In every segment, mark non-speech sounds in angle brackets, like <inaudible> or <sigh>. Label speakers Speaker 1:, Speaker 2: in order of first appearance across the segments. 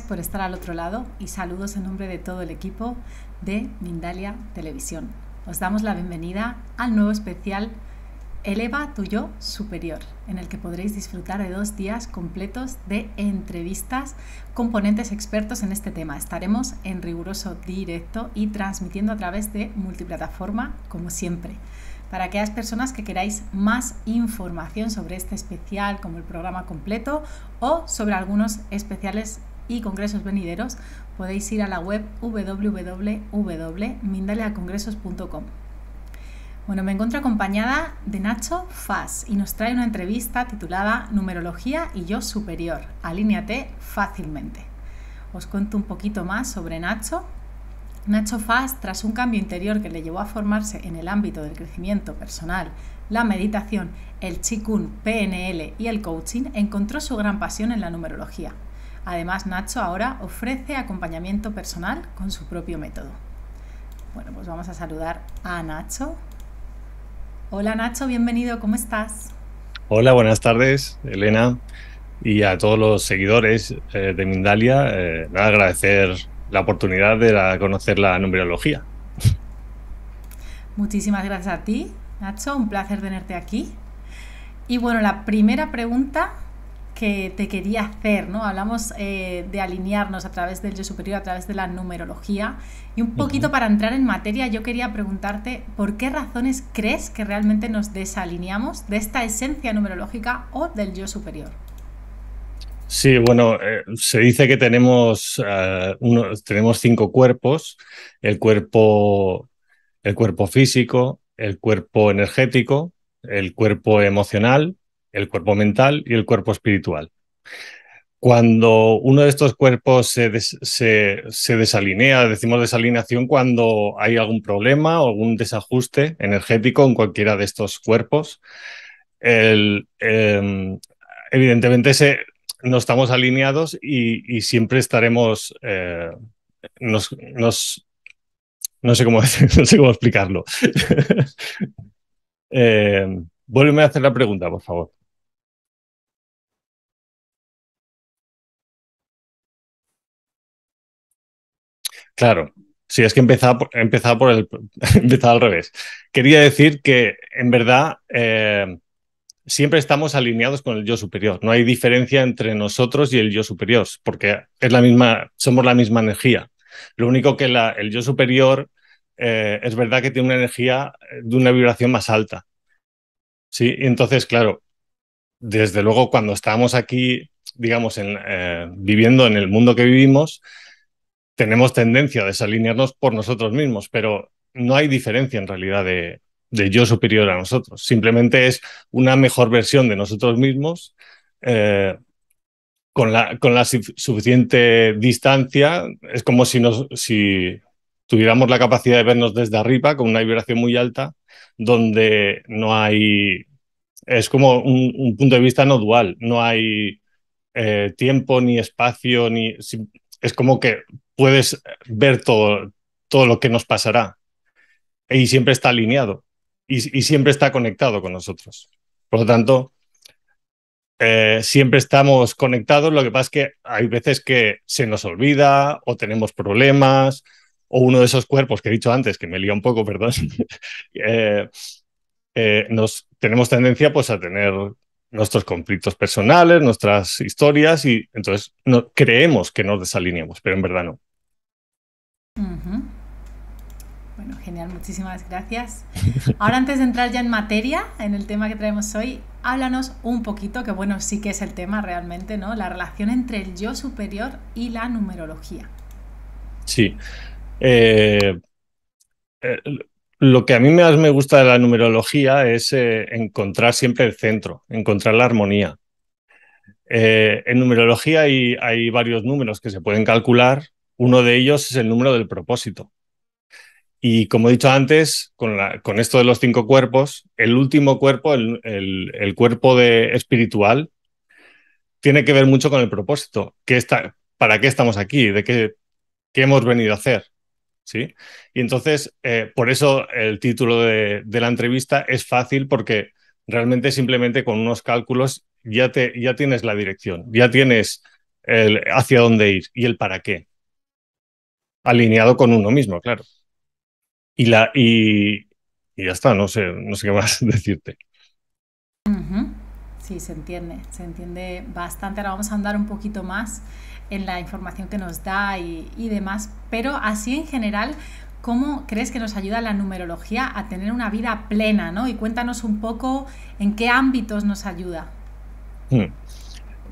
Speaker 1: por estar al otro lado y saludos en nombre de todo el equipo de Mindalia Televisión. Os damos la bienvenida al nuevo especial Eleva tu yo superior, en el que podréis disfrutar de dos días completos de entrevistas con ponentes expertos en este tema. Estaremos en riguroso directo y transmitiendo a través de multiplataforma, como siempre. Para aquellas personas que queráis más información sobre este especial, como el programa completo, o sobre algunos especiales y congresos venideros, podéis ir a la web www.mindaleacongresos.com. Bueno, me encuentro acompañada de Nacho Faz y nos trae una entrevista titulada Numerología y yo superior. Alíneate fácilmente. Os cuento un poquito más sobre Nacho. Nacho Faz, tras un cambio interior que le llevó a formarse en el ámbito del crecimiento personal, la meditación, el chikun, PNL y el coaching, encontró su gran pasión en la numerología. Además, Nacho ahora ofrece acompañamiento personal con su propio método. Bueno, pues vamos a saludar a Nacho. Hola Nacho, bienvenido, ¿cómo estás?
Speaker 2: Hola, buenas tardes, Elena, y a todos los seguidores eh, de Mindalia. Eh, agradecer la oportunidad de conocer la numerología.
Speaker 1: Muchísimas gracias a ti, Nacho, un placer tenerte aquí. Y bueno, la primera pregunta que te quería hacer, ¿no? Hablamos eh, de alinearnos a través del yo superior, a través de la numerología. Y un poquito para entrar en materia, yo quería preguntarte por qué razones crees que realmente nos desalineamos de esta esencia numerológica o del yo superior.
Speaker 2: Sí, bueno, eh, se dice que tenemos, eh, tenemos cinco cuerpos, el cuerpo, el cuerpo físico, el cuerpo energético, el cuerpo emocional, el cuerpo mental y el cuerpo espiritual. Cuando uno de estos cuerpos se, desalinea, decimos desalineación cuando hay algún problema o algún desajuste energético en cualquiera de estos cuerpos, em, evidentemente no estamos alineados y, siempre estaremos, eh, <laughs> no, sé cómo, explicarlo. <laughs> Eh, Vuelveme a hacer la pregunta, por favor. Claro, sí, es que empezaba por, por el. <laughs> empezar al revés. Quería decir que, en verdad, eh, siempre estamos alineados con el yo superior. No hay diferencia entre nosotros y el yo superior, porque es la misma, somos la misma energía. Lo único que el yo superior eh, es verdad que tiene una energía eh, de una vibración más alta. Sí, entonces, claro, desde luego cuando estamos aquí, digamos, en, viviendo en el mundo que vivimos, tenemos tendencia a desalinearnos por nosotros mismos, pero no hay diferencia en realidad de, yo superior a nosotros. Simplemente es una mejor versión de nosotros mismos eh, con, la, con la suficiente distancia. Es como si, nos, si tuviéramos la capacidad de vernos desde arriba con una vibración muy alta, donde no hay... Es como un, punto de vista no dual, no hay eh, tiempo ni espacio, ni... es como que puedes ver todo, todo lo que nos pasará. Y siempre está alineado y, siempre está conectado con nosotros. Por lo tanto, eh, siempre estamos conectados. Lo que pasa es que hay veces que se nos olvida o tenemos problemas o uno de esos cuerpos que he dicho antes, que me lía un poco, <laughs> perdón, eh, eh, tenemos tendencia pues, a tener nuestros conflictos personales, nuestras historias, y entonces creemos que nos desalineamos, pero en verdad no.
Speaker 1: Bueno, genial, muchísimas gracias. Ahora antes de entrar ya en materia, en el tema que traemos hoy, háblanos un poquito, que bueno, sí que es el tema realmente, ¿no? La relación entre el yo superior y la numerología.
Speaker 2: Sí. Eh, eh, lo que a mí más me gusta de la numerología es eh, encontrar siempre el centro, encontrar la armonía. en numerología hay varios números que se pueden calcular uno de ellos es el número del propósito. Y como he dicho antes, con, esto de los cinco cuerpos, el último cuerpo, el, cuerpo de, espiritual, tiene que ver mucho con el propósito. ¿Qué está, ¿Para qué estamos aquí? ¿De qué, qué hemos venido a hacer? ¿Sí? Y entonces, eh, por eso el título de, la entrevista es fácil porque realmente simplemente con unos cálculos ya, te, ya tienes la dirección, ya tienes el hacia dónde ir y el para qué alineado con uno mismo, claro. Y, la, y, y ya está, no sé, no sé qué más <laughs> decirte.
Speaker 1: Sí, se entiende, se entiende bastante. Ahora vamos a andar un poquito más en la información que nos da y, y demás, pero así en general, ¿cómo crees que nos ayuda la numerología a tener una vida plena? ¿no? Y cuéntanos un poco en qué ámbitos nos ayuda.
Speaker 2: Hmm.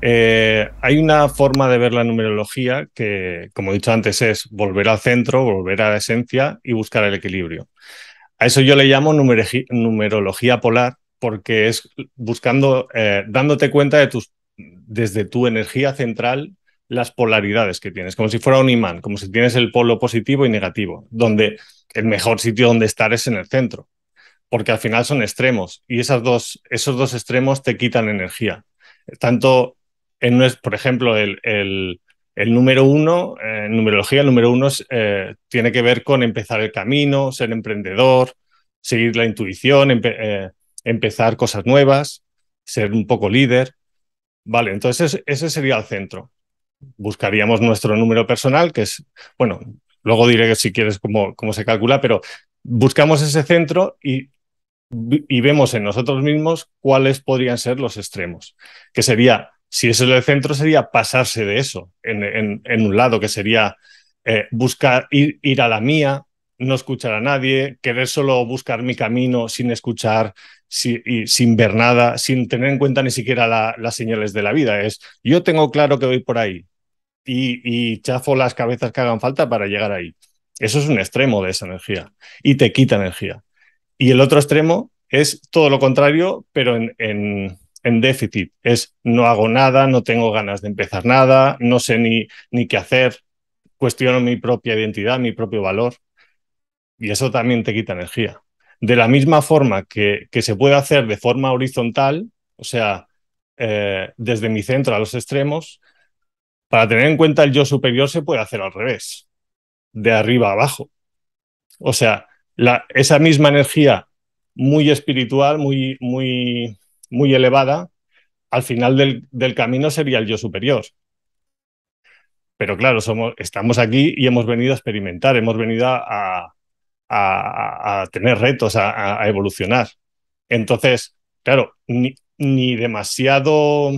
Speaker 2: Eh, hay una forma de ver la numerología que, como he dicho antes, es volver al centro, volver a la esencia y buscar el equilibrio. A eso yo le llamo numerología polar porque es buscando, eh, dándote cuenta de tus, desde tu energía central las polaridades que tienes, como si fuera un imán, como si tienes el polo positivo y negativo, donde el mejor sitio donde estar es en el centro, porque al final son extremos y esas dos, esos dos extremos te quitan energía. Tanto por ejemplo, el, número uno, eh, en numerología, el número uno eh, tiene que ver con empezar el camino, ser emprendedor, seguir la intuición, eh, empezar cosas nuevas, ser un poco líder. Vale, entonces ese sería el centro. Buscaríamos nuestro número personal, que es, bueno, luego diré que si quieres cómo, se calcula, pero buscamos ese centro y, y vemos en nosotros mismos cuáles podrían ser los extremos, que sería si eso es el centro, sería pasarse de eso en, un lado, que sería eh, buscar ir, a la mía, no escuchar a nadie, querer solo buscar mi camino sin escuchar, y, sin ver nada, sin tener en cuenta ni siquiera las señales de la vida. Es yo tengo claro que voy por ahí y, chafo las cabezas que hagan falta para llegar ahí. Eso es un extremo de esa energía y te quita energía. Y el otro extremo es todo lo contrario, pero en, en déficit es no hago nada, no tengo ganas de empezar nada, no sé ni, ni qué hacer, cuestiono mi propia identidad, mi propio valor. Y eso también te quita energía. De la misma forma que, se puede hacer de forma horizontal, o sea, eh, desde mi centro a los extremos, para tener en cuenta el yo superior se puede hacer al revés, de arriba a abajo. O sea, la, esa misma energía muy espiritual, muy, muy muy elevada, al final del, camino sería el yo superior. Pero claro, somos, estamos aquí y hemos venido a experimentar, hemos venido a, tener retos, a, evolucionar. Entonces, claro, ni, demasiado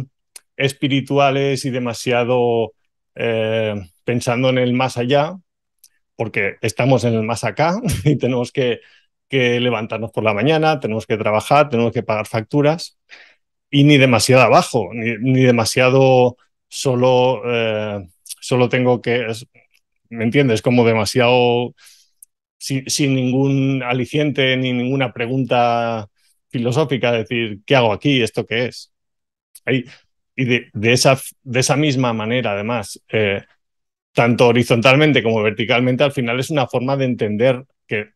Speaker 2: espirituales y demasiado eh, pensando en el más allá, porque estamos en el más acá <laughs> y tenemos que que levantarnos por la mañana, tenemos que trabajar, tenemos que pagar facturas y ni demasiado abajo, ni, demasiado solo, eh, solo tengo que, ¿me entiendes? Como demasiado sin, ningún aliciente ni ninguna pregunta filosófica, decir, ¿qué hago aquí? ¿Esto qué es? Y, de, esa, de esa misma manera, además, eh, tanto horizontalmente como verticalmente, al final es una forma de entender que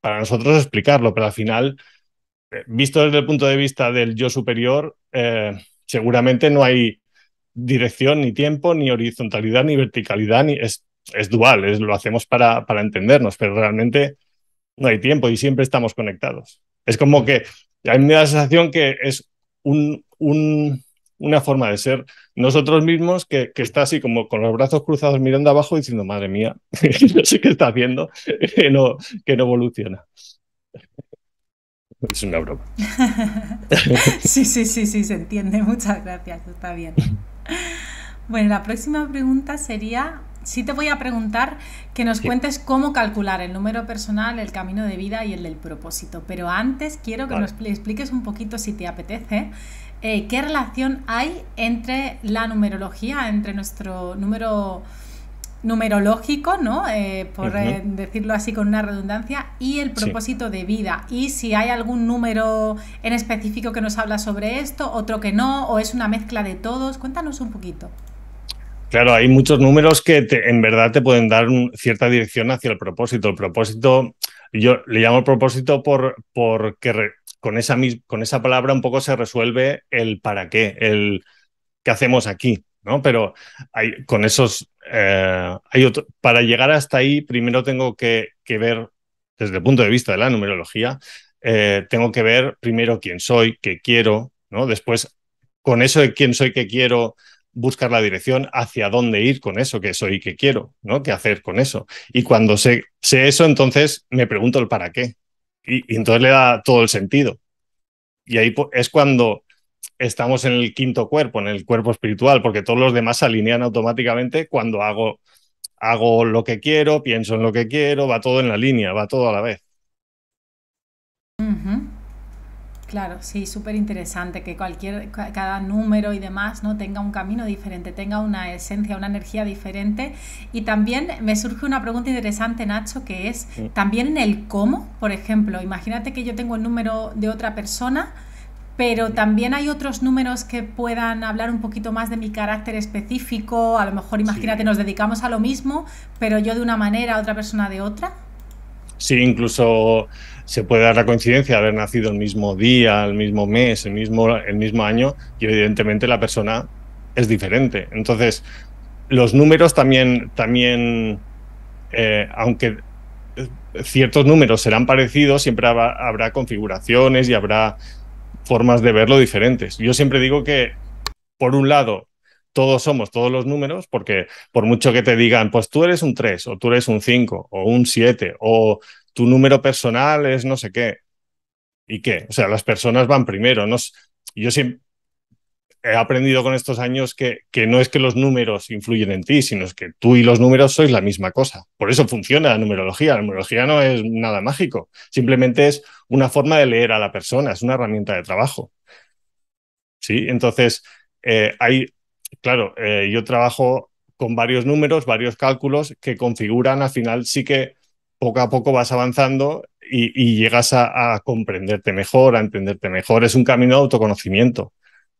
Speaker 2: para nosotros explicarlo, pero al final, eh, visto desde el punto de vista del yo superior, eh, seguramente no hay dirección, ni tiempo, ni horizontalidad, ni verticalidad, ni es, dual, es, lo hacemos para, para entendernos, pero realmente no hay tiempo y siempre estamos conectados. Es como que a mí me sensación que es un, un una forma de ser nosotros mismos que, está así como con los brazos cruzados mirando abajo diciendo, madre mía, <laughs> no sé qué está haciendo, que no, que no evoluciona. Es una broma. <laughs>
Speaker 1: sí, sí, sí, sí, se entiende. <laughs> Muchas gracias, está bien. Bueno, la próxima pregunta sería, sí te voy a preguntar que nos cuentes cómo calcular el número personal, el camino de vida y el del propósito, pero antes quiero que nos expliques un poquito, si te apetece, eh, qué relación hay entre la numerología, entre nuestro número numerológico, ¿no? Eh, por eh, decirlo así con una redundancia, y el propósito de vida. Y si hay algún número en específico que nos habla sobre esto, otro que no, o es una mezcla de todos. Cuéntanos un poquito.
Speaker 2: Claro, hay muchos números que en verdad te pueden dar cierta dirección hacia el propósito. El propósito yo le llamo propósito por, porque con, esa, con esa palabra un poco se resuelve el para qué, el qué hacemos aquí, ¿no? Pero hay, con esos, eh, hay otro, para llegar hasta ahí, primero tengo que, ver, desde el punto de vista de la numerología, eh, tengo que ver primero quién soy, qué quiero, ¿no? Después, con eso de quién soy, qué quiero, buscar la dirección hacia dónde ir con eso que soy y que quiero, ¿no? ¿Qué hacer con eso? Y cuando sé, sé eso, entonces me pregunto el para qué. Y, entonces le da todo el sentido. Y ahí es cuando estamos en el quinto cuerpo, en el cuerpo espiritual, porque todos los demás se alinean automáticamente cuando hago, hago lo que quiero, pienso en lo que quiero, va todo en la línea, va todo a la vez.
Speaker 1: Claro, sí, súper interesante que cualquier, cada número y demás, ¿no? Tenga un camino diferente, tenga una esencia, una energía diferente. Y también me surge una pregunta interesante, Nacho, que es también en el cómo, por ejemplo, imagínate que yo tengo el número de otra persona, pero también hay otros números que puedan hablar un poquito más de mi carácter específico, a lo mejor imagínate, nos dedicamos a lo mismo, pero yo de una manera, otra persona de otra.
Speaker 2: Sí, incluso se puede dar la coincidencia de haber nacido el mismo día, el mismo mes, el mismo, el mismo año, y evidentemente la persona es diferente. Entonces, los números también, también eh, aunque ciertos números serán parecidos, siempre habrá, configuraciones y habrá formas de verlo diferentes. Yo siempre digo que, por un lado, todos somos todos los números, porque por mucho que te digan, pues tú eres un 3 o tú eres un 5 o un 7 o tu número personal es no sé qué. ¿Y qué? O sea, las personas van primero. yo siempre he aprendido con estos años que, que no es que los números influyen en ti, sino es que tú y los números sois la misma cosa. Por eso funciona la numerología. La numerología no es nada mágico, simplemente es una forma de leer a la persona, es una herramienta de trabajo. Sí, entonces eh, hay, claro, eh, yo trabajo con varios números, varios cálculos que configuran, al final sí que poco a poco vas avanzando y, llegas a, comprenderte mejor, a entenderte mejor. Es un camino de autoconocimiento,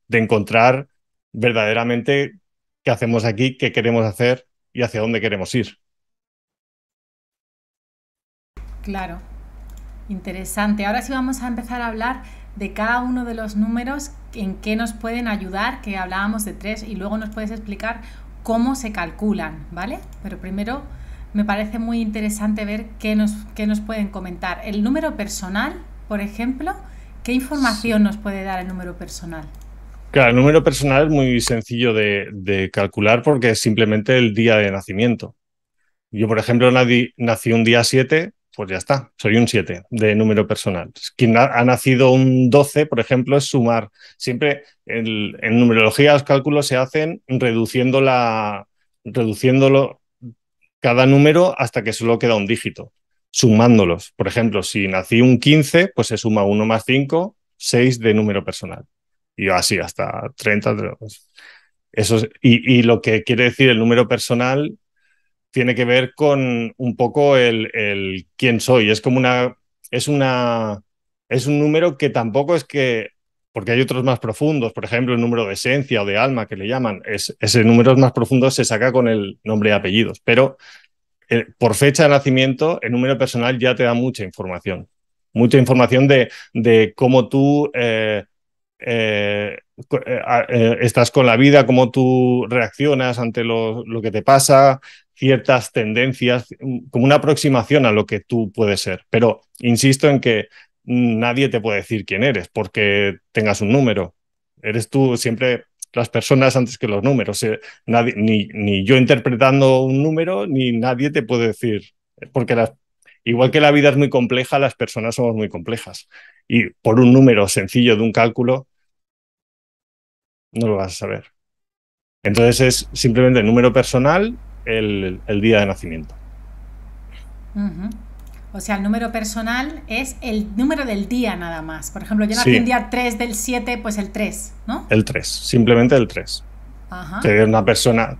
Speaker 2: de encontrar verdaderamente qué hacemos aquí, qué queremos hacer y hacia dónde queremos ir.
Speaker 1: Claro, interesante. Ahora sí vamos a empezar a hablar de cada uno de los números en qué nos pueden ayudar, que hablábamos de tres, y luego nos puedes explicar cómo se calculan, ¿vale? Pero primero me parece muy interesante ver qué nos, nos pueden comentar. El número personal, por ejemplo, ¿qué información nos puede dar el número personal?
Speaker 2: Claro, el número personal es muy sencillo de, calcular porque es simplemente el día de nacimiento. Yo, por ejemplo, nací, nací un día 7 pues ya está, soy un 7 de número personal. Quien ha, nacido un 12, por ejemplo, es sumar. Siempre en numerología los cálculos se hacen reduciendo la, reduciéndolo cada número hasta que solo queda un dígito, sumándolos. Por ejemplo, si nací un 15, pues se suma 1 más 5, 6 de número personal. Y así hasta 30. Pues, eso y lo que quiere decir el número personal tiene que ver con un poco el, quién soy. Es como una. Es una. Es un número que tampoco es que porque hay otros más profundos, por ejemplo, el número de esencia o de alma que le llaman, es, ese número más profundo se saca con el nombre y apellidos, pero eh, por fecha de nacimiento, el número personal ya te da mucha información, mucha información de, de cómo tú eh, eh, estás con la vida, cómo tú reaccionas ante lo, lo que te pasa, ciertas tendencias, mm, como una aproximación a lo que tú puedes ser. Pero insisto en que nadie te puede decir quién eres porque tengas un número. Eres tú siempre las personas antes que los números. Eh, ni, yo interpretando un número, ni nadie te puede decir, porque igual que la vida es muy compleja, las personas somos muy complejas. Y por un número sencillo de un cálculo, no lo vas a saber. Entonces es simplemente el número personal el, día de nacimiento.
Speaker 1: O sea, el número personal es el número del día nada más. Por ejemplo, yo nací el día 3 del 7, pues el 3, ¿no?
Speaker 2: El 3, simplemente el 3. Ajá. una persona.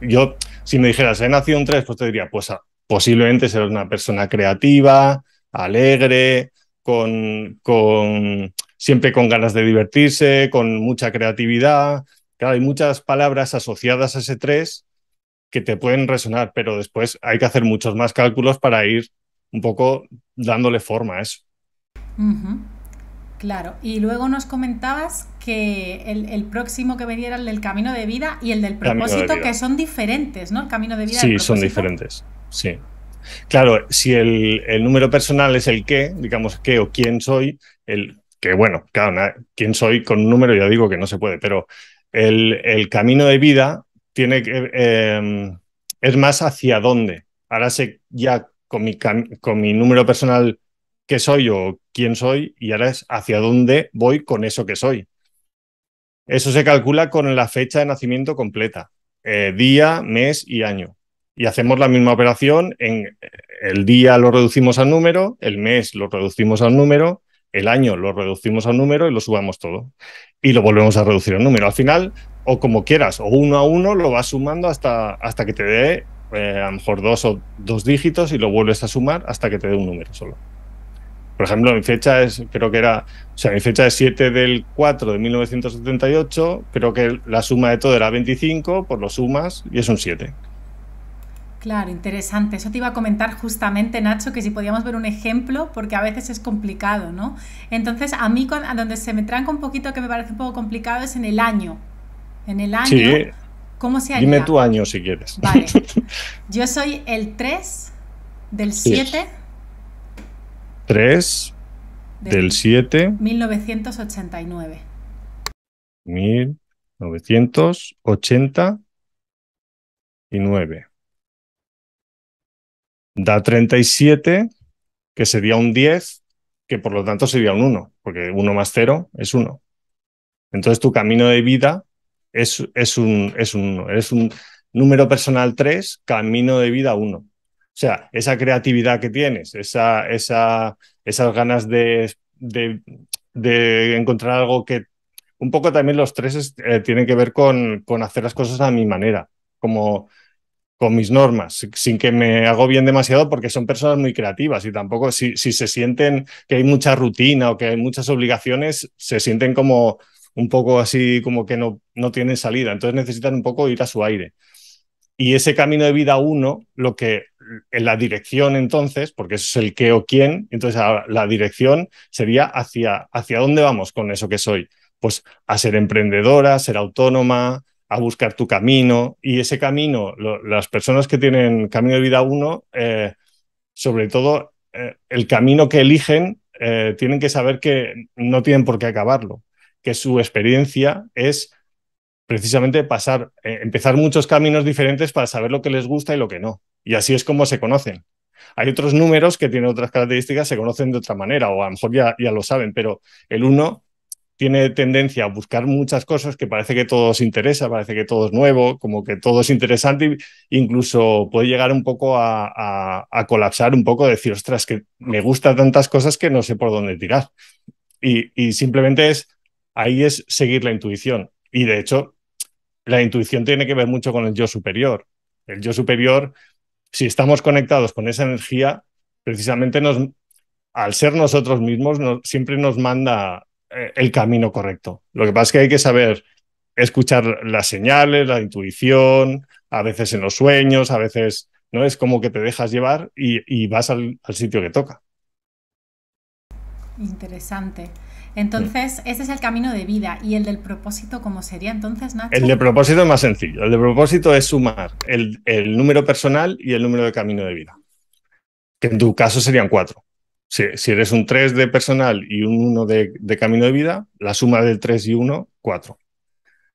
Speaker 2: Yo, si me dijeras, he nacido un 3, pues te diría, pues ah, posiblemente serás una persona creativa, alegre, con, con, siempre con ganas de divertirse, con mucha creatividad. Claro, hay muchas palabras asociadas a ese 3 que te pueden resonar, pero después hay que hacer muchos más cálculos para ir un poco dándole forma a eso.
Speaker 1: Claro, y luego nos comentabas que el, próximo que venía era el del camino de vida y el del propósito, que son diferentes, ¿no? El camino de vida. Sí,
Speaker 2: son diferentes, sí. Claro, si el, número personal es el qué, digamos qué o quién soy, el que bueno, claro, quién soy con un número ya digo que no se puede, pero el camino de vida tiene que, eh, es más hacia dónde. Ahora sé ya con mi, número personal qué soy o quién soy y ahora es hacia dónde voy con eso que soy. Eso se calcula con la fecha de nacimiento completa, eh, día, mes y año. Y hacemos la misma operación en eh, el día lo reducimos al número, el mes lo reducimos al número, el año lo reducimos al número y lo subamos todo. Y lo volvemos a reducir al número. Al final o como quieras, o uno a uno lo vas sumando hasta, hasta que te dé eh, a lo mejor dos o dos dígitos y lo vuelves a sumar hasta que te dé un número solo. Por ejemplo, mi fecha es, creo que era, o sea, mi fecha es 7 del 4 de 1978, creo que la suma de todo era 25, por pues lo sumas y es un 7.
Speaker 1: Claro, interesante. Eso te iba a comentar justamente, Nacho, que si podíamos ver un ejemplo, porque a veces es complicado, ¿no? Entonces, a mí, donde se me tranca un poquito, que me parece un poco complicado, es en el año, en el año. Sí. ¿Cómo se haría? Dime tu
Speaker 2: año si quieres. Vale.
Speaker 1: <laughs> Yo soy el 3 del 7.
Speaker 2: 3 del, del 7.
Speaker 1: 1989.
Speaker 2: 1989. Da 37, que sería un 10, que por lo tanto sería un 1, porque 1 más 0 es 1. Entonces tu camino de vida es, un, es, un, es un número personal tres, camino de vida uno. O sea, esa creatividad que tienes, esa, esa, esas ganas de, de, encontrar algo que un poco también los tres eh, tienen que ver con, con, hacer las cosas a mi manera, como con mis normas, sin que me hago bien demasiado porque son personas muy creativas y tampoco si, si se sienten que hay mucha rutina o que hay muchas obligaciones, se sienten como un poco así como que no, no tienen salida, entonces necesitan un poco ir a su aire. Y ese camino de vida uno, lo que en la dirección entonces, porque eso es el qué o quién, entonces la dirección sería hacia, hacia dónde vamos con eso que soy. Pues a ser emprendedora, a ser autónoma, a buscar tu camino. Y ese camino, las personas que tienen camino de vida uno, eh, sobre todo eh, el camino que eligen, eh, tienen que saber que no tienen por qué acabarlo que su experiencia es precisamente pasar, eh, empezar muchos caminos diferentes para saber lo que les gusta y lo que no. Y así es como se conocen. Hay otros números que tienen otras características, se conocen de otra manera, o a lo mejor ya, lo saben, pero el uno tiene tendencia a buscar muchas cosas que parece que todo os interesa, parece que todo es nuevo, como que todo es interesante, incluso puede llegar un poco a, colapsar un poco, decir, ostras, que me gustan tantas cosas que no sé por dónde tirar. y simplemente es ahí es seguir la intuición. Y de hecho, la intuición tiene que ver mucho con el yo superior. El yo superior, si estamos conectados con esa energía, precisamente nos, al ser nosotros mismos, siempre nos manda eh, el camino correcto. Lo que pasa es que hay que saber escuchar las señales, la intuición, a veces en los sueños, a veces no es como que te dejas llevar y, vas al sitio que toca.
Speaker 1: Interesante. Entonces, ese es el camino de vida. ¿Y el del propósito cómo sería entonces, Nacho? El de
Speaker 2: propósito es más sencillo. El de propósito es sumar el, número personal y el número de camino de vida. Que en tu caso serían cuatro. Si, eres un tres de personal y un uno de, camino de vida, la suma del tres y uno, cuatro.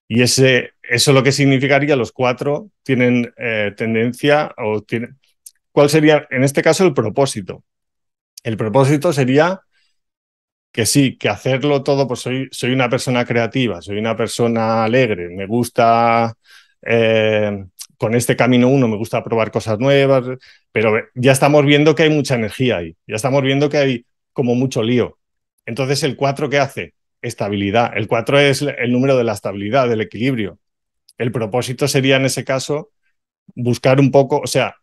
Speaker 2: Y ese, eso lo que significaría, los cuatro tienen eh, tendencia o tienen... ¿Cuál sería, en este caso, el propósito? El propósito sería que sí, que hacerlo todo, pues soy, soy una persona creativa, soy una persona alegre, me gusta, eh, con este camino uno, me gusta probar cosas nuevas, pero ya estamos viendo que hay mucha energía ahí, ya estamos viendo que hay como mucho lío. Entonces, ¿el 4 qué hace? Estabilidad. El 4 es el número de la estabilidad, del equilibrio. El propósito sería en ese caso buscar un poco, o sea,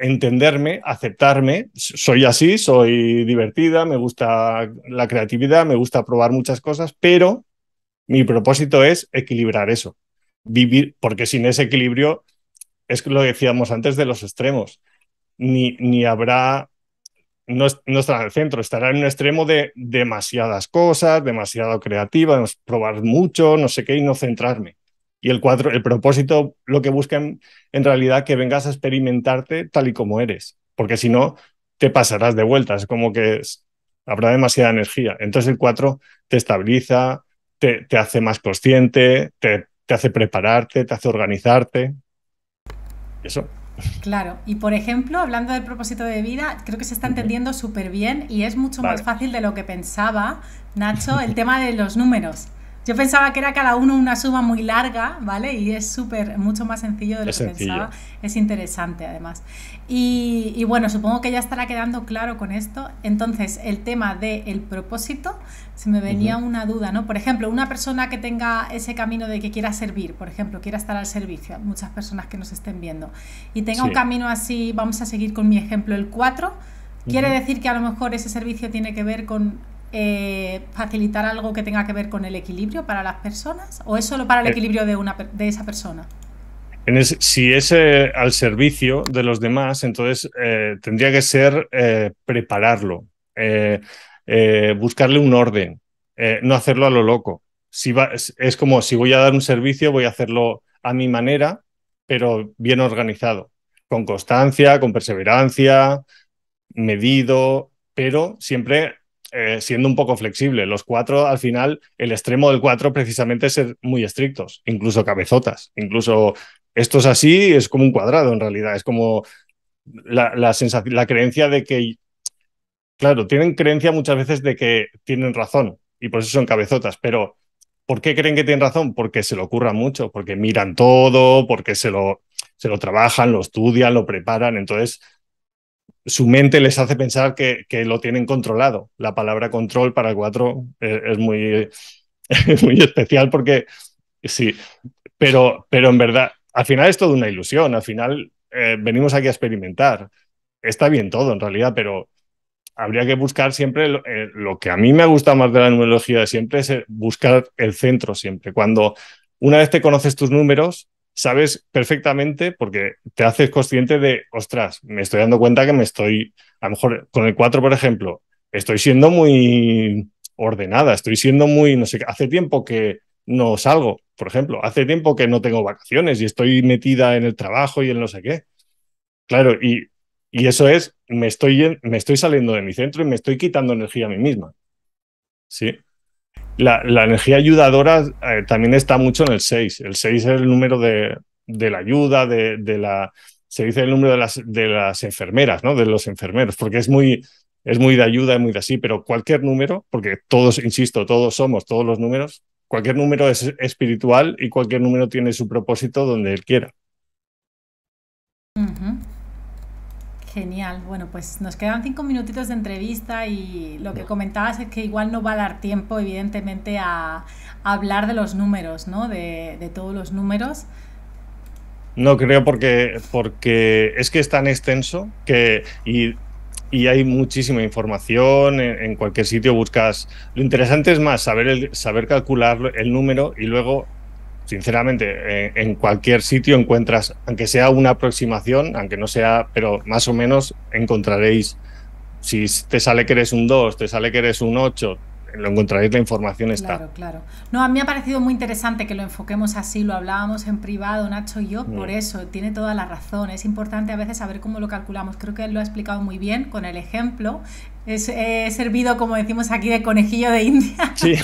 Speaker 2: entenderme, aceptarme. Soy así, soy divertida, me gusta la creatividad, me gusta probar muchas cosas, pero mi propósito es equilibrar eso. Vivir, porque sin ese equilibrio, es lo que decíamos antes de los extremos. Ni, ni habrá, no, no, estará en el centro, estará en un extremo de demasiadas cosas, demasiado creativa, probar mucho, no sé qué, y no centrarme. Y el cuatro, el propósito, lo que buscan en realidad que vengas a experimentarte tal y como eres, porque si no, te pasarás de vueltas, como que habrá demasiada energía. Entonces el 4 te estabiliza, te, hace más consciente, te, hace prepararte, te hace organizarte. Eso.
Speaker 1: Claro, y por ejemplo, hablando del propósito de vida, creo que se está entendiendo súper bien y es mucho más fácil de lo que pensaba, Nacho, el <laughs> tema de los números. Yo pensaba que era cada uno una suma muy larga, ¿vale? Y es súper, mucho más sencillo de lo que pensaba. Es interesante, además. Y, bueno, supongo que ya estará quedando claro con esto. Entonces, el tema del propósito, se me venía una duda, ¿no? Por ejemplo, una persona que tenga ese camino de que quiera servir, por ejemplo, quiera estar al servicio, muchas personas que nos estén viendo, y tenga un camino así, vamos a seguir con mi ejemplo, el 4, quiere decir que a lo mejor ese servicio tiene que ver con eh, facilitar algo que tenga que ver con el equilibrio para las personas o es solo para el eh. equilibrio de, una, de esa persona?
Speaker 2: si es eh, al servicio de los demás, entonces tendría que ser prepararlo, buscarle un orden, no hacerlo a lo loco. Si es como si voy a dar un servicio, voy a hacerlo a mi manera, pero bien organizado, con constancia, con perseverancia, medido, pero siempre eh, siendo un poco flexible. Los cuatro, al final, el extremo del cuatro precisamente es ser muy estrictos, incluso cabezotas, incluso esto es así, es como un cuadrado en realidad, es como la, creencia de que, claro, tienen creencia muchas veces de que tienen razón y por eso son cabezotas, pero ¿por qué creen que tienen razón? Porque se lo curran mucho, porque miran todo, porque se lo, se lo trabajan, lo estudian, lo preparan, entonces su mente les hace pensar que, lo tienen controlado. La palabra control para cuatro <laughs> es, muy, especial porque sí, pero, pero en verdad, al final es todo una ilusión, al final eh, venimos aquí a experimentar. Está bien todo en realidad, pero habría que buscar siempre lo, eh, que a mí me gusta más de la numerología de siempre es eh, buscar el centro siempre. Cuando una vez te conoces tus números, sabes perfectamente, porque te haces consciente de, ostras, me estoy dando cuenta que me estoy, a lo mejor con el 4, por ejemplo, estoy siendo muy ordenada, estoy siendo muy, no sé, hace tiempo que no salgo, por ejemplo, hace tiempo que no tengo vacaciones y estoy metida en el trabajo y en no sé qué. Claro, y, eso es, me estoy, me estoy saliendo de mi centro y me estoy quitando energía a mí misma. Sí la, energía ayudadora eh, también está mucho en el 6. El 6 es el número de, de la ayuda, de, de, la. Se dice el número de las, de las enfermeras, ¿no? De los enfermeros, porque es muy, es muy de ayuda, es muy de así, pero cualquier número, porque todos, insisto, todos somos, todos los números, cualquier número es espiritual y cualquier número tiene su propósito donde él quiera.
Speaker 1: Genial, bueno, pues nos quedan cinco minutitos de entrevista y lo que comentabas es que igual no va a dar tiempo, evidentemente, a, hablar de los números, ¿no? De, todos los números.
Speaker 2: No creo porque, porque es que es tan extenso que y, hay muchísima información en, cualquier sitio buscas. Lo interesante es más saber el, saber calcular el número y luego sinceramente, eh, en, cualquier sitio encuentras, aunque sea una aproximación, aunque no sea, pero más o menos encontraréis, si te sale que eres un 2, te sale que eres un 8, lo encontraréis, la información está. Claro,
Speaker 1: claro. No, a mí me ha parecido muy interesante que lo enfoquemos así, lo hablábamos en privado, Nacho y yo, mm. por eso, tiene toda la razón. Es importante a veces saber cómo lo calculamos. Creo que él lo ha explicado muy bien con el ejemplo es, he servido, como decimos aquí, de conejillo de India. <laughs>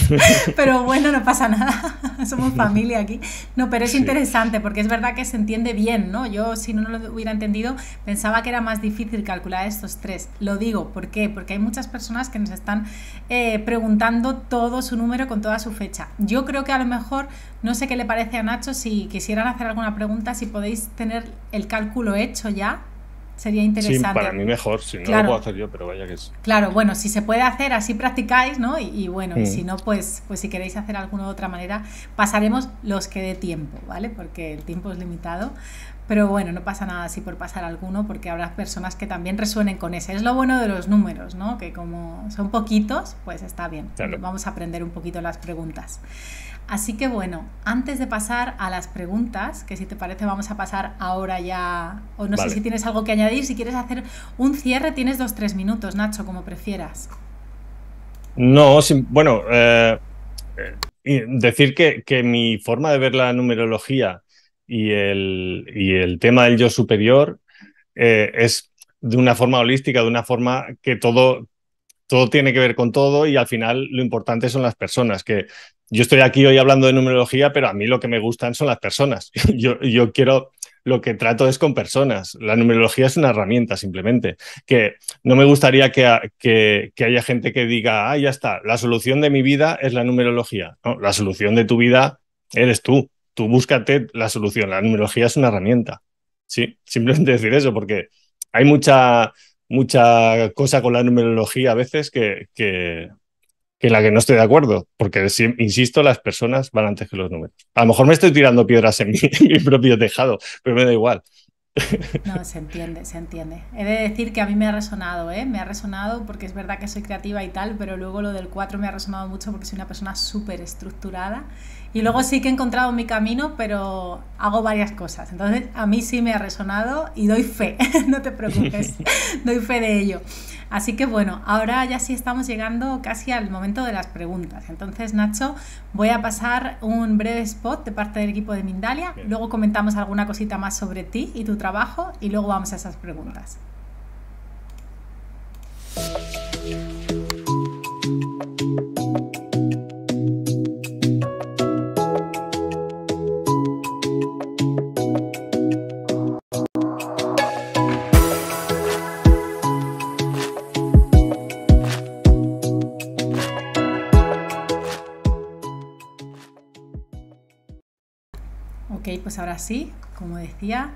Speaker 1: pero bueno, no pasa nada. <laughs> Somos <laughs> familia aquí. No, pero es interesante porque es verdad que se entiende bien, ¿no? Yo, si no lo hubiera entendido, pensaba que era más difícil calcular estos tres. Lo digo, ¿por qué? Porque hay muchas personas que nos están eh, preguntando todo su número con toda su fecha. Yo creo que a lo mejor, no sé qué le parece a Nacho, si quisieran hacer alguna pregunta, si podéis tener el cálculo hecho ya Sería interesante. Sí, para mí mejor,
Speaker 2: si no lo puedo hacer yo, pero vaya
Speaker 1: que es. Claro, bueno, si se puede hacer, así practicáis, ¿no? Y, bueno, mm. si no, pues, pues si queréis hacer alguna de otra manera, pasaremos los que dé tiempo, ¿vale? Porque el tiempo es limitado. Pero bueno, no pasa nada así por pasar alguno, porque habrá personas que también resuenen con ese. Es lo bueno de los números, ¿no? Que como son poquitos, pues está bien. Vamos a aprender un poquito las preguntas. Así que bueno, antes de pasar a las preguntas, que si te parece vamos a pasar ahora ya, o no sé si tienes algo que añadir, si quieres hacer un cierre, tienes dos, tres minutos, Nacho, como prefieras.
Speaker 2: No, bueno, eh, eh, decir que, que, mi forma de ver la numerología y el, y el tema del yo superior eh, es de una forma holística, de una forma que todo, todo tiene que ver con todo y al final lo importante son las personas, que yo estoy aquí hoy hablando de numerología, pero a mí lo que me gustan son las personas. <laughs> Yo, yo quiero, lo que trato es con personas. La numerología es una herramienta simplemente, que no me gustaría que, haya gente que diga, ah, ya está, la solución de mi vida es la numerología. No, la solución de tu vida eres tú. Tú búscate la solución. La numerología es una herramienta. Sí, simplemente <laughs> decir eso, porque hay mucha, mucha cosa con la numerología a veces que, que en la que no estoy de acuerdo, porque insisto, las personas van antes que los números. A lo mejor me estoy tirando piedras <laughs> en mi, propio tejado, pero me da
Speaker 1: igual. No, se entiende, se entiende. He de decir que a mí me ha resonado, ¿eh? Me ha resonado porque es verdad que soy creativa y tal, pero luego lo del 4 me ha resonado mucho porque soy una persona súper estructurada. Y luego sí que he encontrado mi camino, pero hago varias cosas. Entonces, a mí sí me ha resonado y doy fe, <laughs> no te preocupes, <laughs> doy fe de ello. Así que bueno, ahora ya sí estamos llegando casi al momento de las preguntas. Entonces, Nacho, voy a pasar un breve spot de parte del equipo de Mindalia, luego comentamos alguna cosita más sobre ti y tu trabajo y luego vamos a esas preguntas. así como decía,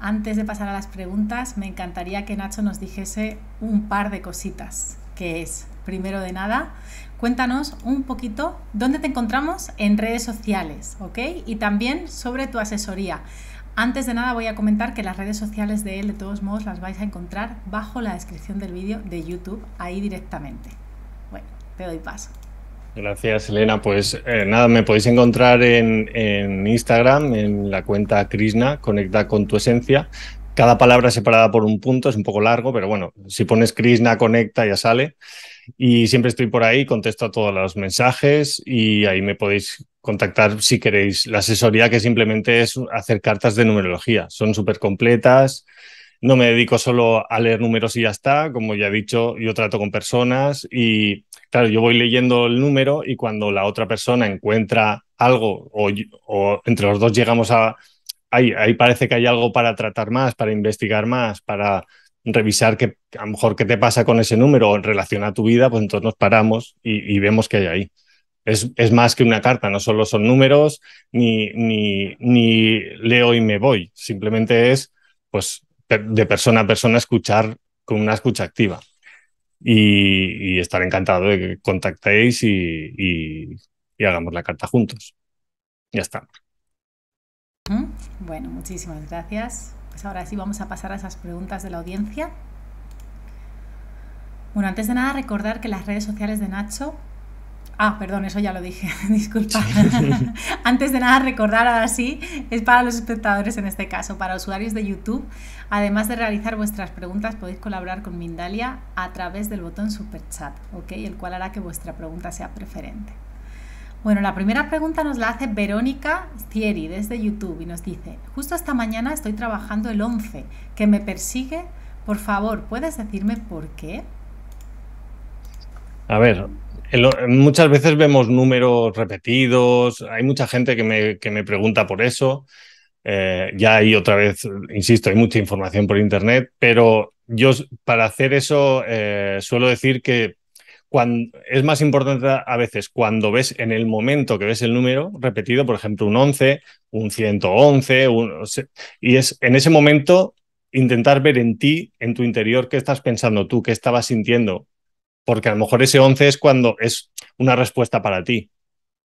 Speaker 1: antes de pasar a las preguntas, me encantaría que Nacho nos dijese un par de cositas, que es, primero de nada, cuéntanos un poquito dónde te encontramos en redes sociales, ¿ok? Y también sobre tu asesoría. Antes de nada voy a comentar que las redes sociales de él de todos modos las vais a encontrar bajo la descripción del vídeo de YouTube, ahí directamente. Bueno, te doy paso.
Speaker 2: Gracias, Elena. Pues eh, nada, me podéis encontrar en, en, Instagram, en la cuenta Krishna, Conecta con tu esencia. Cada palabra separada por un punto, es un poco largo, pero bueno, si pones Krishna, Conecta, ya sale. Y siempre estoy por ahí, contesto a todos los mensajes y ahí me podéis contactar si queréis. La asesoría que simplemente es hacer cartas de numerología. Son súper completas no me dedico solo a leer números y ya está, como ya he dicho, yo trato con personas y claro, yo voy leyendo el número y cuando la otra persona encuentra algo o, entre los dos llegamos a... Ahí, parece que hay algo para tratar más, para investigar más, para revisar que a lo mejor qué te pasa con ese número en relación a tu vida, pues entonces nos paramos y, vemos qué hay ahí. Es, es, más que una carta, no solo son números, ni, ni, ni leo y me voy, simplemente es, pues de persona a persona escuchar con una escucha activa. Y, estaré estar encantado de que contactéis y, y hagamos la carta juntos. Ya está.
Speaker 1: Bueno, muchísimas gracias. Pues ahora sí vamos a pasar a esas preguntas de la audiencia. Bueno, antes de nada recordar que las redes sociales de Nacho Ah, perdón, eso ya lo dije, <laughs> disculpa. <laughs> Antes de nada, recordar ahora sí, es para los espectadores en este caso, para usuarios de YouTube. Además de realizar vuestras preguntas, podéis colaborar con Mindalia a través del botón Super Chat, ¿ok? El cual hará que vuestra pregunta sea preferente. Bueno, la primera pregunta nos la hace Verónica Thierry desde YouTube y nos dice, justo esta mañana estoy trabajando el 11, que me persigue. Por favor, ¿puedes decirme por qué?
Speaker 2: A ver, muchas veces vemos números repetidos, hay mucha gente que me, que me pregunta por eso. Eh, ya hay otra vez, insisto, hay mucha información por Internet, pero yo para hacer eso eh, suelo decir que cuando, es más importante a veces cuando ves en el momento que ves el número repetido, por ejemplo, un 11, un 111, y es en ese momento intentar ver en ti, en tu interior, qué estás pensando tú, qué estabas sintiendo, porque a lo mejor ese 11 es cuando es una respuesta para ti,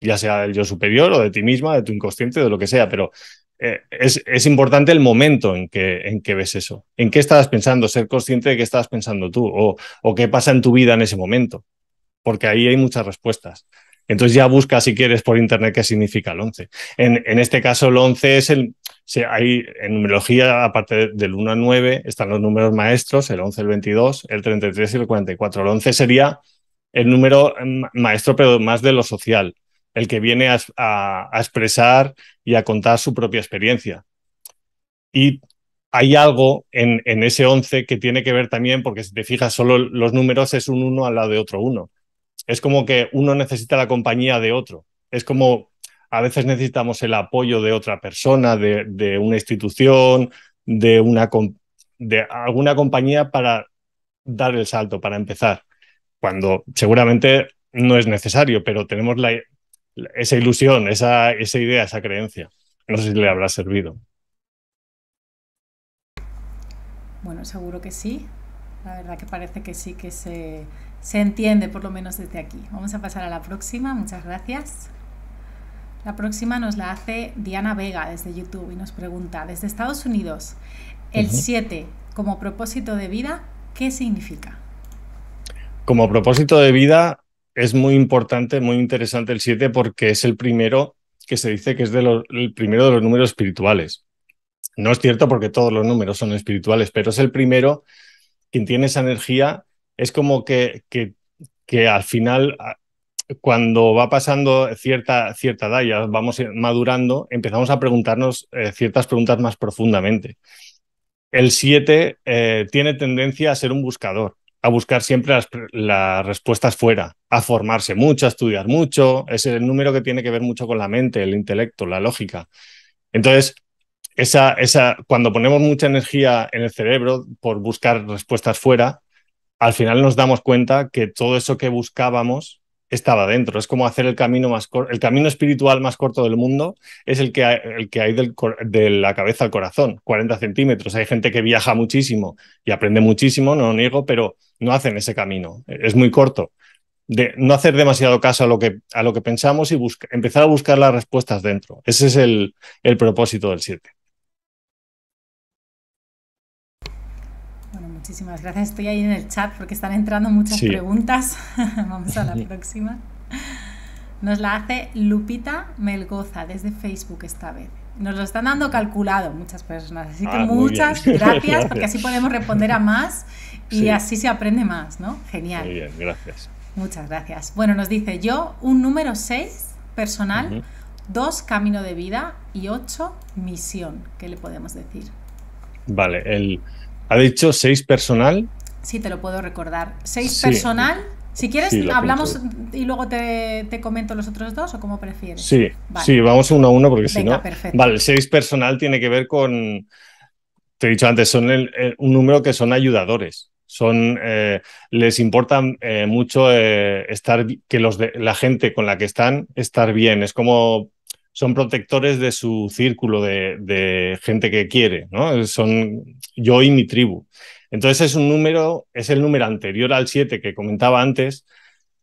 Speaker 2: ya sea del yo superior o de ti misma, de tu inconsciente, de lo que sea, pero eh, es, es, importante el momento en que, en que ves eso, en qué estabas pensando, ser consciente de qué estabas pensando tú o, o qué pasa en tu vida en ese momento, porque ahí hay muchas respuestas. Entonces ya busca si quieres por internet qué significa el 11. En, en este caso el 11 es el... Si hay, en numerología, aparte del 1 al 9, están los números maestros, el 11, el 22, el 33 y el 44. El 11 sería el número em, maestro, pero más de lo social, el que viene a, expresar y a contar su propia experiencia. Y hay algo en, en, ese 11 que tiene que ver también, porque si te fijas, solo los números es un 1 al lado de otro 1. Es como que uno necesita la compañía de otro. Es como a veces necesitamos el apoyo de otra persona, de, una institución, de, una, alguna compañía para dar el salto, para empezar. Cuando seguramente no es necesario, pero tenemos esa ilusión, esa idea, esa creencia. No sé si le habrá servido.
Speaker 1: Bueno, seguro que sí. La verdad que parece que sí que se se entiende por lo menos desde aquí. Vamos a pasar a la próxima, muchas gracias. La próxima nos la hace Diana Vega desde YouTube y nos pregunta, desde Estados Unidos, el 7 como propósito de vida, ¿qué significa?
Speaker 2: Como propósito de vida es muy importante, muy interesante el 7 porque es el primero que se dice que es el primero de los números espirituales. No es cierto porque todos los números son espirituales, pero es el primero quien tiene esa energía es como que, que, que al final cuando va pasando cierta, cierta edad, ya vamos madurando, empezamos a preguntarnos eh, ciertas preguntas más profundamente. El 7 eh, tiene tendencia a ser un buscador, a buscar siempre las, respuestas fuera, a formarse mucho, a estudiar mucho. Es el número que tiene que ver mucho con la mente, el intelecto, la lógica. Entonces, esa, esa, cuando ponemos mucha energía en el cerebro por buscar respuestas fuera, al final nos damos cuenta que todo eso que buscábamos estaba dentro. Es como hacer el camino más el camino espiritual más corto del mundo es el que, hay, el que hay de la cabeza al corazón, 40 centímetros. Hay gente que viaja muchísimo y aprende muchísimo, no lo niego, pero no hacen ese camino. Es muy corto. De no hacer demasiado caso a lo que, a lo que pensamos y empezar a buscar las respuestas dentro. Ese es el, el propósito del 7.
Speaker 1: Muchísimas gracias. Estoy ahí en el chat porque están entrando muchas preguntas. <laughs> Vamos a la próxima. Nos la hace Lupita Melgoza desde Facebook esta vez. Nos lo están dando calculado muchas personas. Así que ah, muchas <laughs> gracias, porque así podemos responder a más y así se aprende más, ¿no? Genial. Muy
Speaker 2: bien, gracias.
Speaker 1: Muchas gracias. Bueno, nos dice yo un número 6 personal, 2, camino de vida y 8 misión. ¿Qué le podemos decir?
Speaker 2: Vale, el, ¿Ha dicho seis personal?
Speaker 1: Sí, te lo puedo recordar. ¿Seis personal. Si quieres, hablamos y luego te, comento los otros dos o como prefieres. Sí,
Speaker 2: sí, vamos uno a uno porque si no. Perfecto. Vale, seis personal tiene que ver con. Te he dicho antes, son un número que son ayudadores. Son, eh, les importa eh, mucho eh, estar que los la gente con la que están estar bien. Es como son protectores de su círculo de, gente que quiere, ¿no? Son yo y mi tribu. Entonces es un número, es el número anterior al 7 que comentaba antes,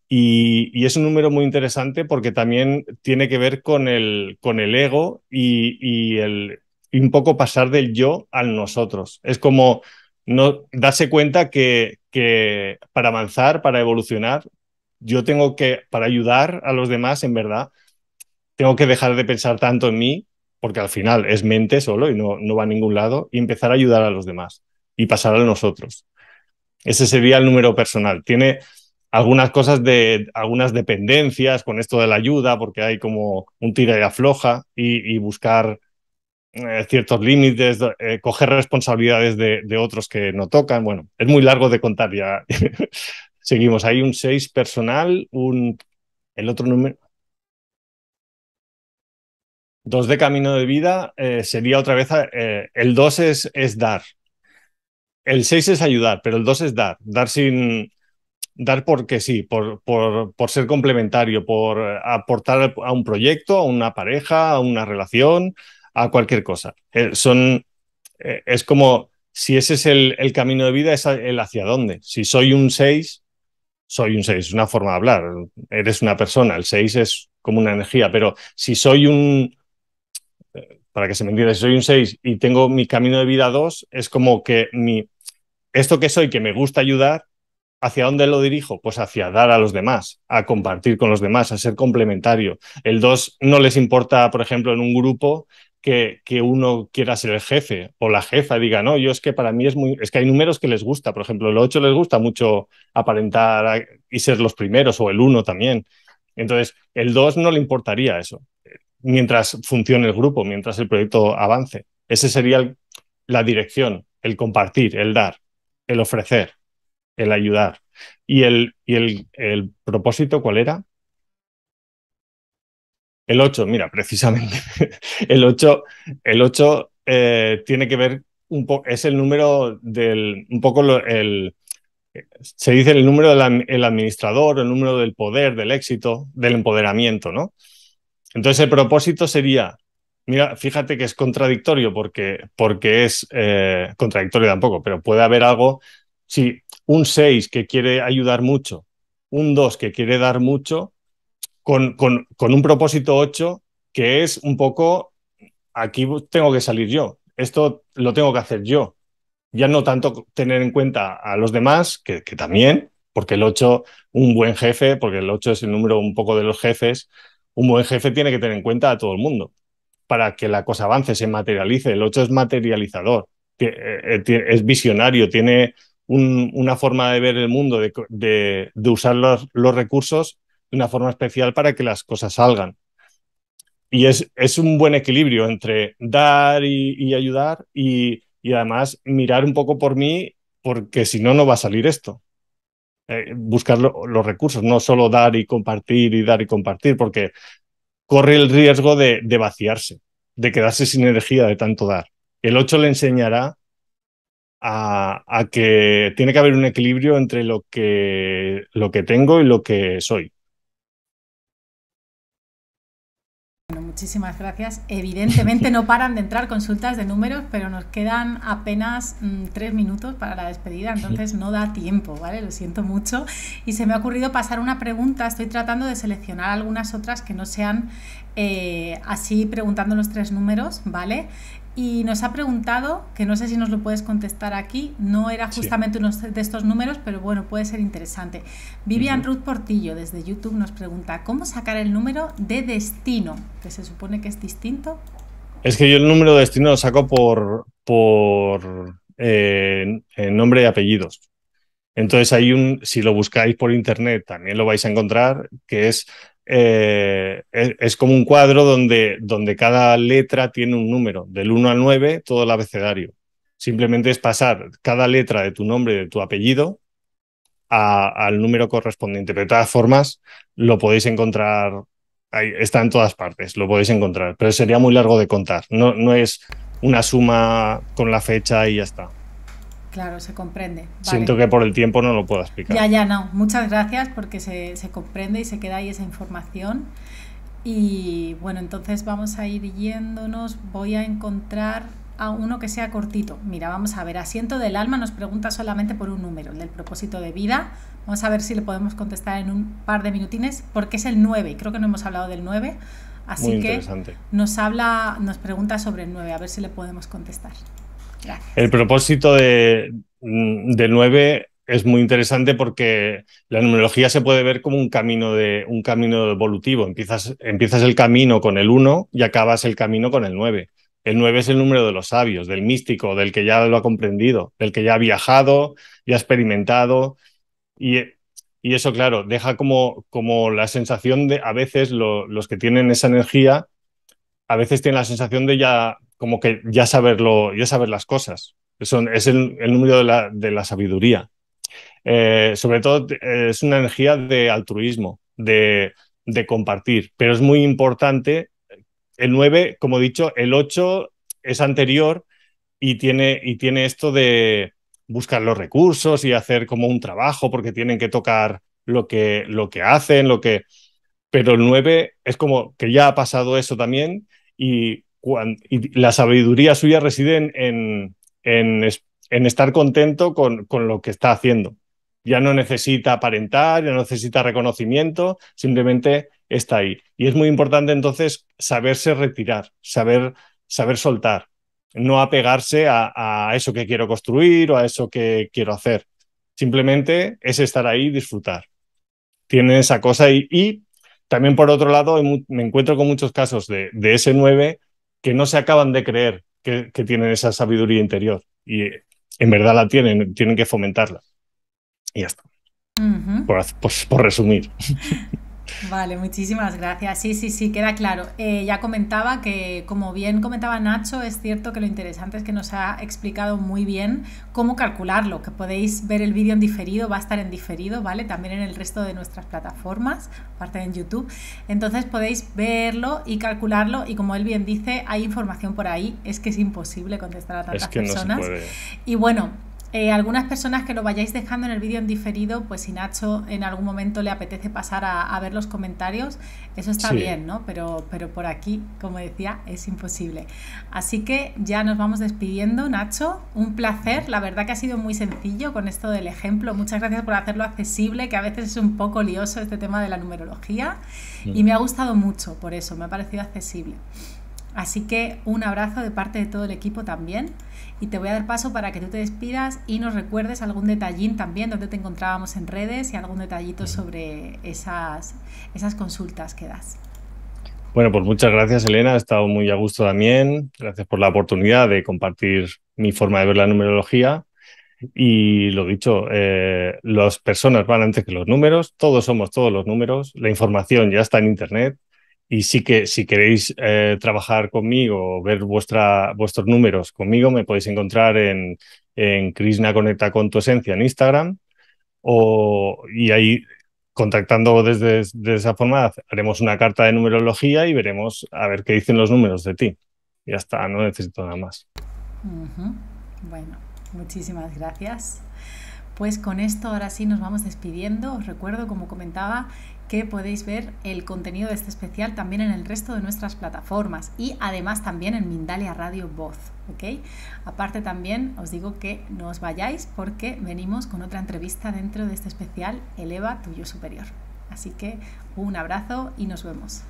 Speaker 2: y, es un número muy interesante porque también tiene que ver con el, con el ego y, el, un poco pasar del yo al nosotros. Es como no, darse cuenta que, que para avanzar, para evolucionar, yo tengo que, para ayudar a los demás, en verdad, tengo que dejar de pensar tanto en mí, porque al final es mente solo y no, no va a ningún lado, y empezar a ayudar a los demás y pasar a nosotros. Ese sería el número personal. Tiene algunas cosas de algunas dependencias con esto de la ayuda, porque hay como un tira y afloja y, buscar eh, ciertos límites, eh, coger responsabilidades de, otros que no tocan. Bueno, es muy largo de contar ya. <laughs> Seguimos. Hay un 6 personal, un el otro número, Dos de camino de vida eh, sería otra vez, eh, el dos es, es, dar, el seis es ayudar, pero el dos es dar, dar sin, dar porque sí, por, por, ser complementario, por aportar a un proyecto, a una pareja, a una relación, a cualquier cosa. Eh, son, es como, si ese es el, camino de vida, es el hacia dónde. Si soy un seis, soy un seis. es una forma de hablar, eres una persona, el seis es como una energía, pero si soy un, para que se me entienda, soy un 6 y tengo mi camino de vida 2, es como que mi, esto que soy, que me gusta ayudar, ¿hacia dónde lo dirijo? Pues hacia dar a los demás, a compartir con los demás, a ser complementario. El 2 no les importa, por ejemplo, en un grupo. Que, que, uno quiera ser el jefe o la jefa diga, no, yo es que para mí es muy, es que hay números que les gusta, por ejemplo, el 8 les gusta mucho aparentar y ser los primeros o el 1 también. Entonces, el 2 no le importaría eso mientras funcione el grupo, mientras el proyecto avance. Ese sería la dirección, el compartir, el dar, el ofrecer, el ayudar. ¿Y el, y el, propósito cuál era? El 8, mira, precisamente. El <laughs> 8, el ocho eh, tiene que ver un poco, es el número del, un poco el, se dice el número del el administrador, el número del poder, del éxito, del empoderamiento, ¿no? Entonces el propósito sería, mira, fíjate que es contradictorio porque, porque es eh, contradictorio tampoco, pero puede haber algo, si un 6 que quiere ayudar mucho, un 2 que quiere dar mucho, con, con, un propósito 8 que es un poco, aquí tengo que salir yo, esto lo tengo que hacer yo. Ya no tanto tener en cuenta a los demás, que, que también, porque el 8, un buen jefe, porque el 8 es el número un poco de los jefes, un buen jefe tiene que tener en cuenta a todo el mundo para que la cosa avance, se materialice. El otro es materializador, eh, es visionario, tiene una forma de ver el mundo, de, usar los, recursos de una forma especial para que las cosas salgan. Y es, un buen equilibrio entre dar y, ayudar y además mirar un poco por mí porque si no, no va a salir esto. Eh, buscar los recursos, no solo dar y compartir y dar y compartir, porque corre el riesgo de, vaciarse, de quedarse sin energía de tanto dar. El 8 le enseñará a, a, que tiene que haber un equilibrio entre lo que, lo que tengo y lo que soy.
Speaker 1: muchísimas gracias. Evidentemente no paran de entrar consultas de números, pero nos quedan apenas mm, tres minutos para la despedida, entonces no da tiempo, ¿vale? Lo siento mucho. Y se me ha ocurrido pasar una pregunta, estoy tratando de seleccionar algunas otras que no sean eh, así preguntando los tres números, ¿vale? y nos ha preguntado, que no sé si nos lo puedes contestar aquí, no era justamente uno de estos números, pero bueno, puede ser interesante. Vivian Ruth Portillo desde YouTube nos pregunta, ¿cómo sacar el número de destino? Que se supone que es distinto.
Speaker 2: Es que yo el número de destino lo saco por, por eh, eh, nombre y apellidos. Entonces hay un, si lo buscáis por internet, también lo vais a encontrar, que es eh, es, como un cuadro donde, donde cada letra tiene un número, del 1 al 9, todo el abecedario. Simplemente es pasar cada letra de tu nombre, de tu apellido, al número correspondiente. Pero de todas formas, lo podéis encontrar, está en todas partes, lo podéis encontrar, pero sería muy largo de contar. No, no es una suma con la fecha y ya está.
Speaker 1: Claro, se comprende. Siento
Speaker 2: que por el tiempo no lo puedo explicar. Ya,
Speaker 1: ya, no. Muchas gracias porque se, se comprende y se queda ahí esa información. Y bueno, entonces vamos a ir yéndonos. Voy a encontrar a uno que sea cortito. Mira, vamos a ver. Asiento del alma nos pregunta solamente por un número, el del propósito de vida. Vamos a ver si le podemos contestar en un par de minutines porque es el 9 creo que no hemos hablado del 9. Así que nos habla, nos pregunta sobre el 9, a ver si le podemos contestar.
Speaker 2: El propósito de, 9 es muy interesante porque la numerología se puede ver como un camino de un camino evolutivo. Empiezas, el camino con el 1 y acabas el camino con el 9. El 9 es el número de los sabios, del místico, del que ya lo ha comprendido, del que ya ha viajado, ya ha experimentado. Y, eso, claro, deja como, como la sensación de, a veces los que tienen esa energía, a veces tienen la sensación de ya como que ya saberlo, ya saber las cosas. es el, número de la, de la sabiduría. Eh, sobre todo eh, es una energía de altruismo, de, de, compartir, pero es muy importante. El 9, como he dicho, el 8 es anterior y tiene, y tiene esto de buscar los recursos y hacer como un trabajo porque tienen que tocar lo que, lo que hacen, lo que... Pero el 9 es como que ya ha pasado eso también y y la sabiduría suya reside en, estar contento con, lo que está haciendo. Ya no necesita aparentar, ya no necesita reconocimiento, simplemente está ahí. Y es muy importante entonces saberse retirar, saber, saber soltar, no apegarse a, eso que quiero construir o a eso que quiero hacer. Simplemente es estar ahí y disfrutar. Tienen esa cosa y, y también por otro lado me encuentro con muchos casos de, de ese 9 que no se acaban de creer que, tienen esa sabiduría interior y eh, en verdad la tienen, tienen que fomentarla. Y ya está. por resumir. <laughs>
Speaker 1: Vale, muchísimas gracias. Sí, sí, sí, queda claro. Eh, ya comentaba que, como bien comentaba Nacho, es cierto que lo interesante es que nos ha explicado muy bien cómo calcularlo, que podéis ver el vídeo en diferido, va a estar en diferido, ¿vale? También en el resto de nuestras plataformas, aparte en YouTube. Entonces podéis verlo y calcularlo y como él bien dice, hay información por ahí, es que es imposible contestar a tantas personas. Y bueno, eh, algunas personas que lo vayáis dejando en el vídeo en diferido, pues si Nacho en algún momento le apetece pasar a, ver los comentarios, eso está bien, ¿no? Pero, pero por aquí, como decía, es imposible. Así que ya nos vamos despidiendo, Nacho. Un placer, la verdad que ha sido muy sencillo con esto del ejemplo. Muchas gracias por hacerlo accesible, que a veces es un poco lioso este tema de la numerología. Y me ha gustado mucho por eso, me ha parecido accesible. Así que un abrazo de parte de todo el equipo también y te voy a dar paso para que tú te despidas y nos recuerdes algún detallín también donde te encontrábamos en redes y algún detallito sobre esas, esas consultas que das.
Speaker 2: Bueno, pues muchas gracias Elena, ha estado muy a gusto también. Gracias por la oportunidad de compartir mi forma de ver la numerología. Y lo dicho, eh, las personas van antes que los números, todos somos todos los números, la información ya está en Internet, y sí que si queréis eh, trabajar conmigo o ver vuestra, vuestros números conmigo, me podéis encontrar en, en Krishna Conecta con tu Esencia en Instagram. O, y ahí contactando desde, esa forma, haremos una carta de numerología y veremos a ver qué dicen los números de ti. Ya está, no necesito nada más.
Speaker 1: Bueno, muchísimas gracias. Pues con esto ahora sí nos vamos despidiendo. Os recuerdo, como comentaba, que podéis ver el contenido de este especial también en el resto de nuestras plataformas y además también en Mindalia Radio Voz, Aparte también os digo que no os vayáis porque venimos con otra entrevista dentro de este especial Eleva Tuyo Superior. Así que un abrazo y nos vemos.